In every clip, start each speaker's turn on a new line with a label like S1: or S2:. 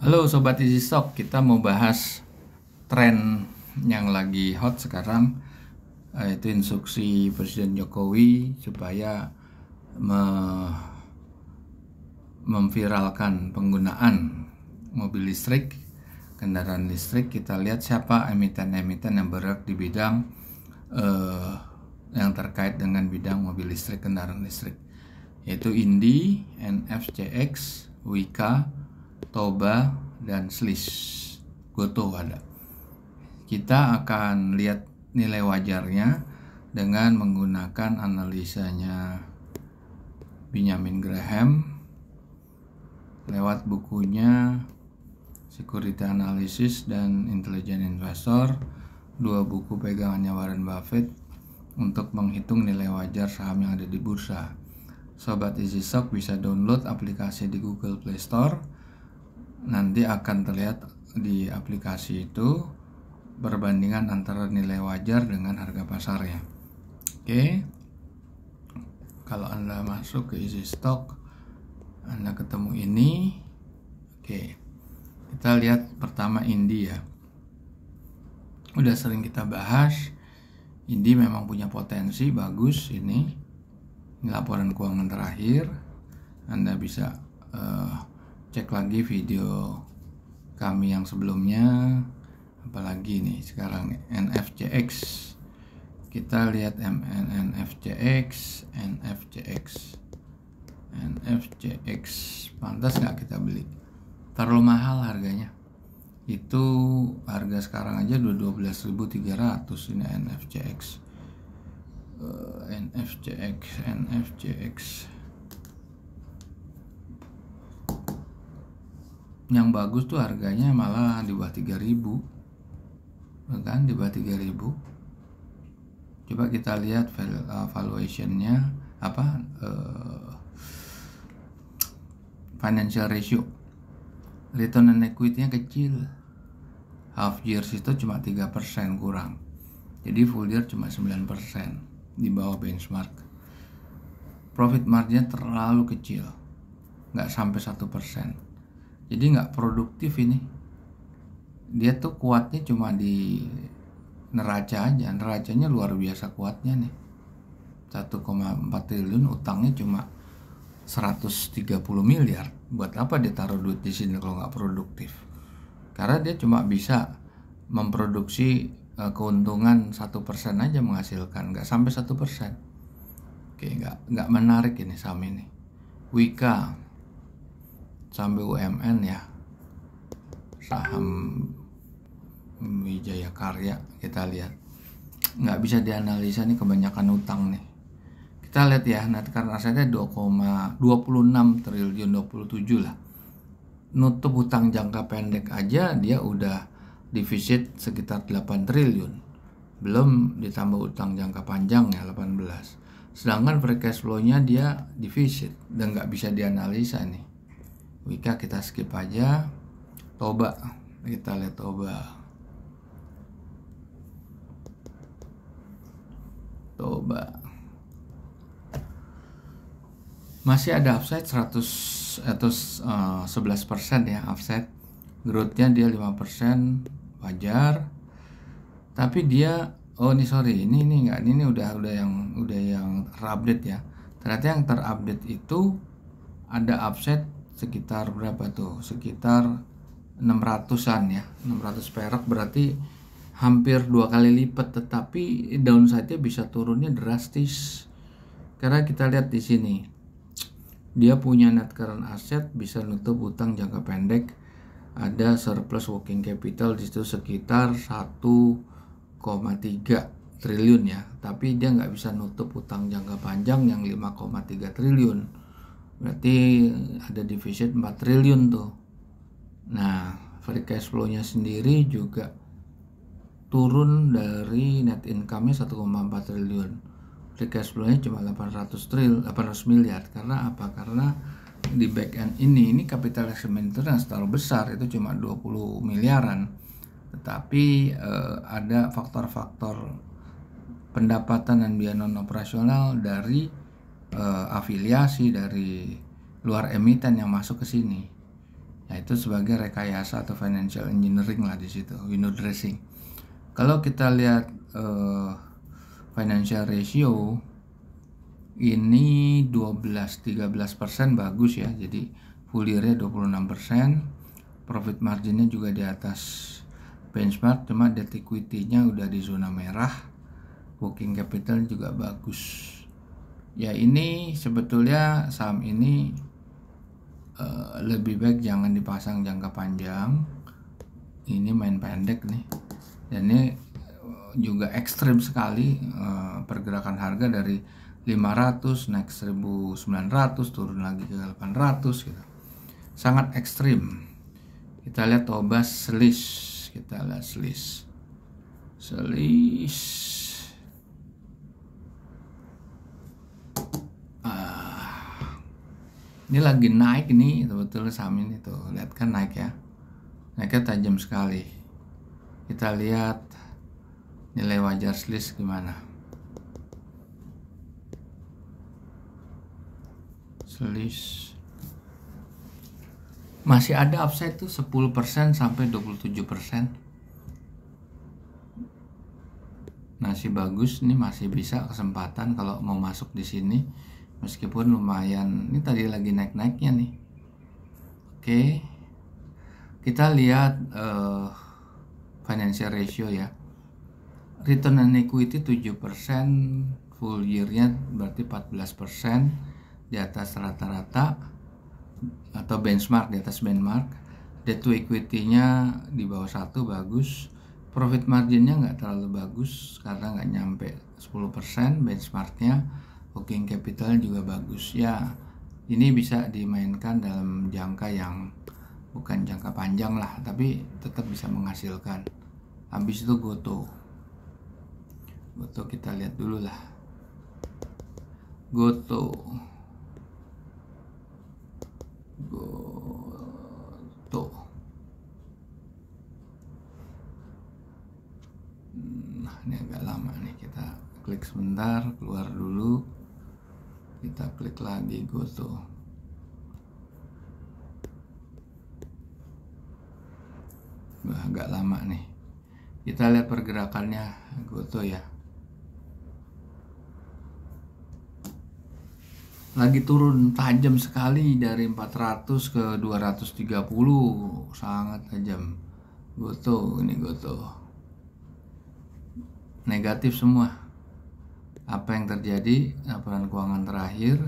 S1: Halo Sobat Easy Stock, kita mau bahas tren yang lagi hot sekarang yaitu instruksi Presiden Jokowi supaya me memviralkan penggunaan mobil listrik, kendaraan listrik. Kita lihat siapa emiten-emiten yang bergerak di bidang uh, yang terkait dengan bidang mobil listrik, kendaraan listrik, yaitu Indi, NFCX, Wika, Toba, dan Slis. Gotoh ada. Kita akan lihat nilai wajarnya dengan menggunakan analisanya Benjamin Graham lewat bukunya Security Analysis dan Intelligent Investor, dua buku pegangannya Warren Buffett untuk menghitung nilai wajar saham yang ada di bursa. Sobat EasyStock bisa download aplikasi di Google Play Store nanti akan terlihat di aplikasi itu perbandingan antara nilai wajar dengan harga pasarnya. Oke. Kalau Anda masuk ke isi stok, Anda ketemu ini. Oke. Kita lihat pertama Indi ya. Udah sering kita bahas Indi memang punya potensi bagus ini. Ini laporan keuangan terakhir. Anda bisa uh, cek lagi video kami yang sebelumnya apalagi nih sekarang NFCX kita lihat MNNFCX NFCX NFCX pantas nggak kita beli terlalu mahal harganya itu harga sekarang aja udah 12.300 ini NFCX uh, eh, NFCX NFCX yang bagus tuh harganya malah di bawah 3000 ya kan di bawah 3000 coba kita lihat eh, valuationnya apa uh, financial ratio return on equity-nya kecil half year itu cuma 3% kurang jadi full year cuma 9% di bawah benchmark profit marginnya terlalu kecil nggak sampai satu persen jadi nggak produktif ini dia tuh kuatnya cuma di neraca aja neracanya luar biasa kuatnya nih 1,4 triliun utangnya cuma 130 miliar buat apa dia taruh duit di sini kalau nggak produktif karena dia cuma bisa memproduksi e, keuntungan satu persen aja menghasilkan nggak sampai satu persen oke nggak nggak menarik ini saham ini Wika saham BUMN ya saham Wijaya Karya kita lihat nggak bisa dianalisa nih kebanyakan utang nih kita lihat ya net karena asetnya 2,26 triliun 27 lah nutup utang jangka pendek aja dia udah defisit sekitar 8 triliun belum ditambah utang jangka panjang ya 18 sedangkan free cash flow-nya dia defisit dan nggak bisa dianalisa nih Mika kita skip aja Toba kita lihat Toba Toba masih ada upside 100 atau uh, eh, 11% ya upside growthnya dia 5% wajar tapi dia oh ini sorry ini ini enggak ini udah udah yang udah yang terupdate ya ternyata yang terupdate itu ada upside sekitar berapa tuh sekitar 600an ya 600 perak berarti hampir dua kali lipat tetapi downside-nya bisa turunnya drastis karena kita lihat di sini dia punya net current asset bisa nutup utang jangka pendek ada surplus working capital di situ sekitar 1,3 triliun ya tapi dia nggak bisa nutup utang jangka panjang yang 5,3 triliun berarti ada defisit 4 triliun tuh nah free cash flow-nya sendiri juga turun dari net income-nya 1,4 triliun free cash flow-nya cuma 800 tril 800 miliar karena apa karena di back end ini ini capital expenditure yang terlalu besar itu cuma 20 miliaran tetapi eh, ada faktor-faktor pendapatan dan biaya non operasional dari eh, afiliasi dari luar emiten yang masuk ke sini. Nah, itu sebagai rekayasa atau financial engineering lah di situ, window dressing. Kalau kita lihat eh, financial ratio ini 12-13% persen bagus ya. Jadi full year-nya 26%, profit marginnya juga di atas benchmark cuma debt equity-nya udah di zona merah, working capital juga bagus ya ini sebetulnya saham ini uh, lebih baik jangan dipasang jangka panjang ini main pendek nih dan ini eh, juga ekstrim sekali uh, pergerakan harga dari 500 naik 1900 turun lagi ke 800 gitu sangat ekstrim kita lihat Tobas selis kita lihat selis selis ini lagi naik ini betul betul saham ini tuh lihat kan naik ya naiknya tajam sekali kita lihat nilai wajar selis gimana selis masih ada upside tuh 10% sampai 27% masih bagus ini masih bisa kesempatan kalau mau masuk di sini meskipun lumayan ini tadi lagi naik-naiknya nih oke kita lihat uh, financial ratio ya return on equity 7% full year-nya berarti 14% di atas rata-rata atau benchmark di atas benchmark debt to equity-nya di bawah satu bagus profit margin-nya nggak terlalu bagus karena nggak nyampe 10% benchmark-nya working capital juga bagus ya ini bisa dimainkan dalam jangka yang bukan jangka panjang lah tapi tetap bisa menghasilkan habis itu goto goto kita lihat dulu lah goto goto nah ini agak lama nih kita klik sebentar keluar dulu kita klik lagi goto Wah, agak lama nih kita lihat pergerakannya go to ya lagi turun tajam sekali dari 400 ke 230 sangat tajam go to ini go to negatif semua apa yang terjadi laporan keuangan terakhir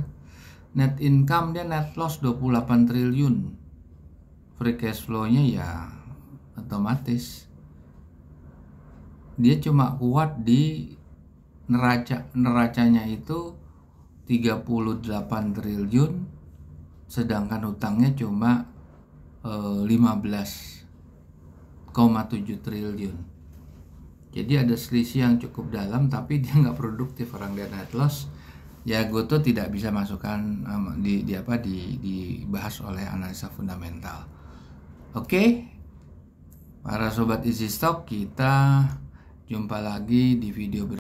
S1: net income dia net loss 28 triliun free cash flow-nya ya otomatis dia cuma kuat di neraca neracanya itu 38 triliun sedangkan hutangnya cuma 15,7 eh, triliun jadi ada selisih yang cukup dalam tapi dia nggak produktif orang dia net loss ya Goto tidak bisa masukkan um, di, di apa di, dibahas oleh analisa fundamental oke okay? para sobat Easy stock kita jumpa lagi di video berikutnya